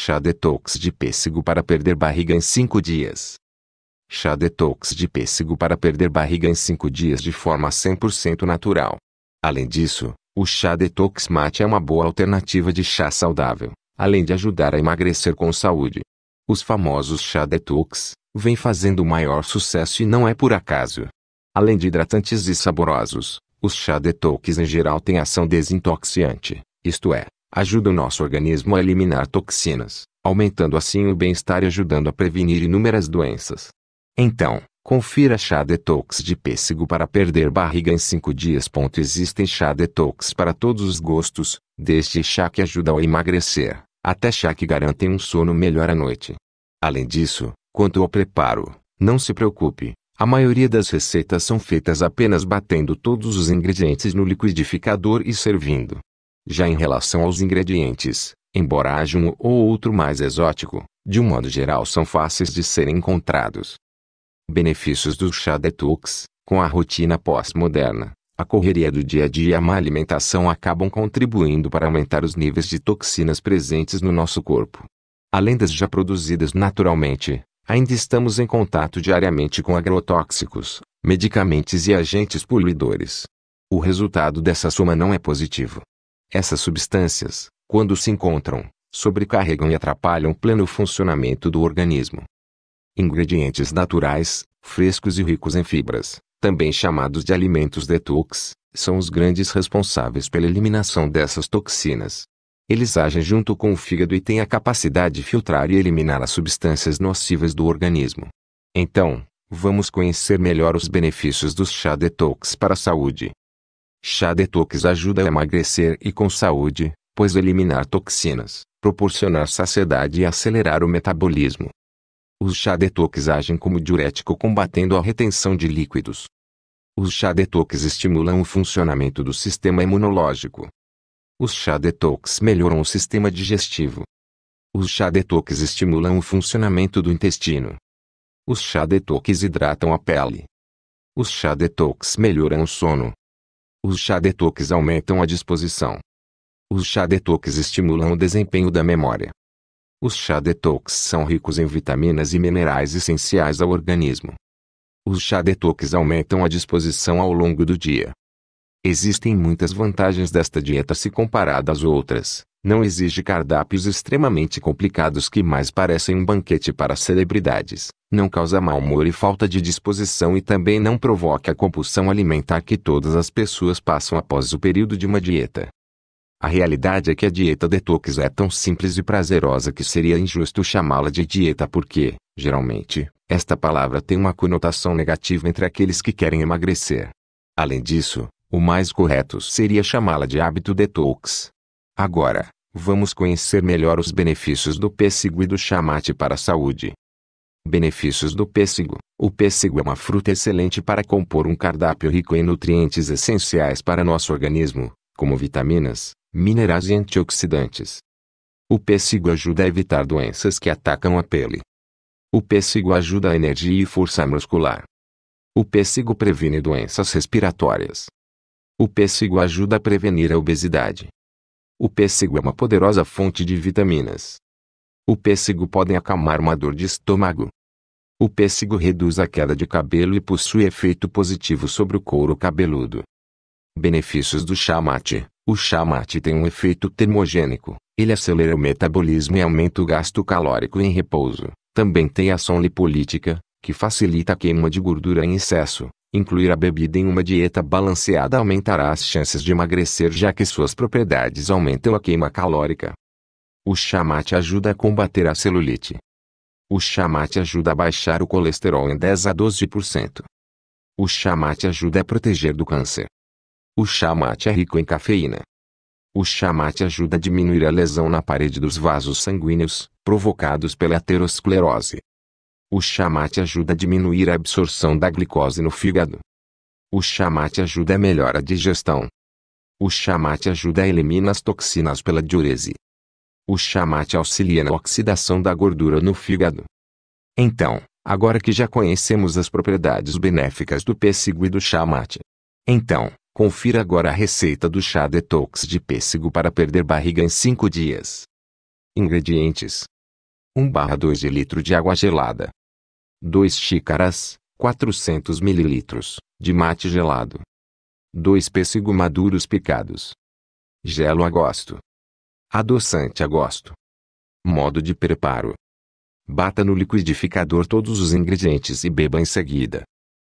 Chá detox de pêssego para perder barriga em 5 dias. Chá detox de pêssego para perder barriga em 5 dias de forma 100% natural. Além disso, o chá detox mate é uma boa alternativa de chá saudável, além de ajudar a emagrecer com saúde. Os famosos chá detox vêm fazendo maior sucesso e não é por acaso. Além de hidratantes e saborosos, os chá detox em geral têm ação desintoxiante, isto é, ajuda o nosso organismo a eliminar toxinas, aumentando assim o bem-estar e ajudando a prevenir inúmeras doenças. Então, confira chá detox de pêssego para perder barriga em 5 dias. Existem chá detox para todos os gostos, desde chá que ajuda a emagrecer, até chá que garantem um sono melhor à noite. Além disso, quanto ao preparo, não se preocupe, a maioria das receitas são feitas apenas batendo todos os ingredientes no liquidificador e servindo. Já em relação aos ingredientes, embora haja um ou outro mais exótico, de um modo geral são fáceis de serem encontrados. Benefícios do chá detox: com a rotina pós-moderna, a correria do dia a dia e a má alimentação acabam contribuindo para aumentar os níveis de toxinas presentes no nosso corpo. Além das já produzidas naturalmente, ainda estamos em contato diariamente com agrotóxicos, medicamentos e agentes poluidores. O resultado dessa soma não é positivo. Essas substâncias, quando se encontram, sobrecarregam e atrapalham o pleno funcionamento do organismo. Ingredientes naturais, frescos e ricos em fibras, também chamados de alimentos detox, são os grandes responsáveis pela eliminação dessas toxinas. Eles agem junto com o fígado e têm a capacidade de filtrar e eliminar as substâncias nocivas do organismo. Então, vamos conhecer melhor os benefícios dos chá detox para a saúde. Chá detox ajuda a emagrecer e com saúde, pois eliminar toxinas, proporcionar saciedade e acelerar o metabolismo. Os chá detox agem como diurético combatendo a retenção de líquidos. Os chá detox estimulam o funcionamento do sistema imunológico. Os chá detox melhoram o sistema digestivo. Os chá detox estimulam o funcionamento do intestino. Os chá detox hidratam a pele. Os chá detox melhoram o sono, os chá detox aumentam a disposição. Os chá detox estimulam o desempenho da memória. Os chá detox são ricos em vitaminas e minerais essenciais ao organismo. Os chá detox aumentam a disposição ao longo do dia. Existem muitas vantagens desta dieta se comparada às outras. Não exige cardápios extremamente complicados que mais parecem um banquete para celebridades. Não causa mau humor e falta de disposição e também não provoca a compulsão alimentar que todas as pessoas passam após o período de uma dieta. A realidade é que a dieta detox é tão simples e prazerosa que seria injusto chamá-la de dieta porque, geralmente, esta palavra tem uma conotação negativa entre aqueles que querem emagrecer. Além disso, o mais correto seria chamá-la de hábito detox, Agora, vamos conhecer melhor os benefícios do pêssego e do chamate para a saúde. Benefícios do pêssego: O pêssego é uma fruta excelente para compor um cardápio rico em nutrientes essenciais para nosso organismo, como vitaminas, minerais e antioxidantes. O pêssego ajuda a evitar doenças que atacam a pele. O pêssego ajuda a energia e força muscular. O pêssego previne doenças respiratórias. O pêssego ajuda a prevenir a obesidade. O pêssego é uma poderosa fonte de vitaminas. O pêssego pode acalmar uma dor de estômago. O pêssego reduz a queda de cabelo e possui efeito positivo sobre o couro cabeludo. Benefícios do chá mate. O chá mate tem um efeito termogênico. Ele acelera o metabolismo e aumenta o gasto calórico em repouso. Também tem ação lipolítica, que facilita a queima de gordura em excesso, Incluir a bebida em uma dieta balanceada aumentará as chances de emagrecer já que suas propriedades aumentam a queima calórica. O chamate ajuda a combater a celulite. O chamate ajuda a baixar o colesterol em 10 a 12%. O chamate ajuda a proteger do câncer. O chamate é rico em cafeína. O chamate ajuda a diminuir a lesão na parede dos vasos sanguíneos, provocados pela aterosclerose. O chamate ajuda a diminuir a absorção da glicose no fígado. O chamate ajuda a melhorar a digestão. O chamate ajuda a eliminar as toxinas pela diurese. O chamate auxilia na oxidação da gordura no fígado. Então, agora que já conhecemos as propriedades benéficas do pêssego e do chamate, então, confira agora a receita do chá detox de pêssego para perder barriga em 5 dias. Ingredientes: 1/2 de litro de água gelada, 2 xícaras, 400 ml, de mate gelado. 2 pêssego maduros picados. Gelo a gosto. Adoçante a gosto. Modo de preparo. Bata no liquidificador todos os ingredientes e beba em seguida.